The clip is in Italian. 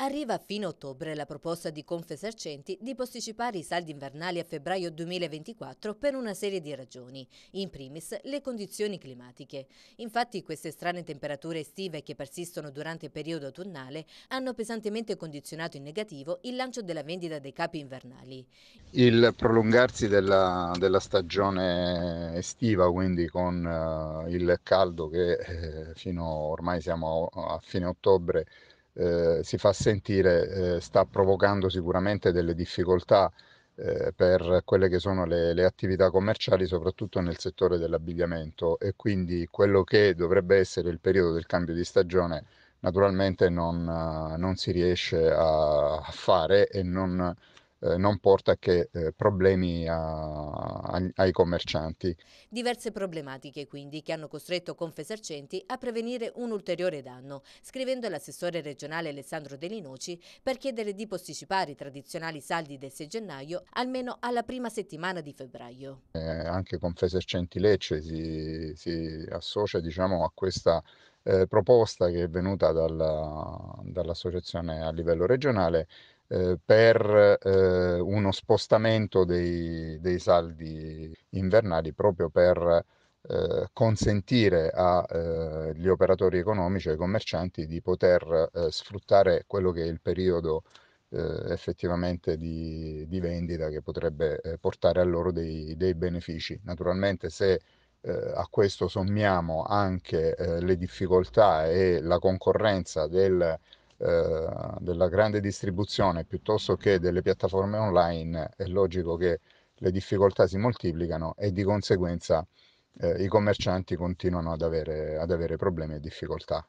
Arriva a fine ottobre la proposta di Confesercenti di posticipare i saldi invernali a febbraio 2024 per una serie di ragioni, in primis le condizioni climatiche. Infatti queste strane temperature estive che persistono durante il periodo autunnale hanno pesantemente condizionato in negativo il lancio della vendita dei capi invernali. Il prolungarsi della, della stagione estiva, quindi con uh, il caldo che eh, fino ormai siamo a, a fine ottobre eh, si fa sentire, eh, sta provocando sicuramente delle difficoltà eh, per quelle che sono le, le, attività commerciali, soprattutto nel settore dell'abbigliamento e quindi quello che dovrebbe essere il periodo del cambio di stagione naturalmente non, non si riesce a, a fare e non eh, non porta che eh, problemi a, a, ai commercianti. Diverse problematiche quindi che hanno costretto Confesercenti a prevenire un ulteriore danno, scrivendo all'assessore regionale Alessandro Delinoci per chiedere di posticipare i tradizionali saldi del 6 gennaio almeno alla prima settimana di febbraio. Eh, anche Confesercenti Lecce si, si associa diciamo, a questa eh, proposta che è venuta dalla, dall'associazione a livello regionale eh, per eh, uno spostamento dei, dei saldi invernali proprio per eh, consentire agli eh, operatori economici, ai commercianti di poter eh, sfruttare quello che è il periodo eh, effettivamente di, di, vendita che potrebbe eh, portare a loro dei, dei benefici. Naturalmente se a questo sommiamo anche le difficoltà e la concorrenza del eh, della grande distribuzione piuttosto che delle piattaforme online, è logico che le difficoltà si moltiplicano e di conseguenza eh, i commercianti continuano ad avere, ad avere problemi e difficoltà.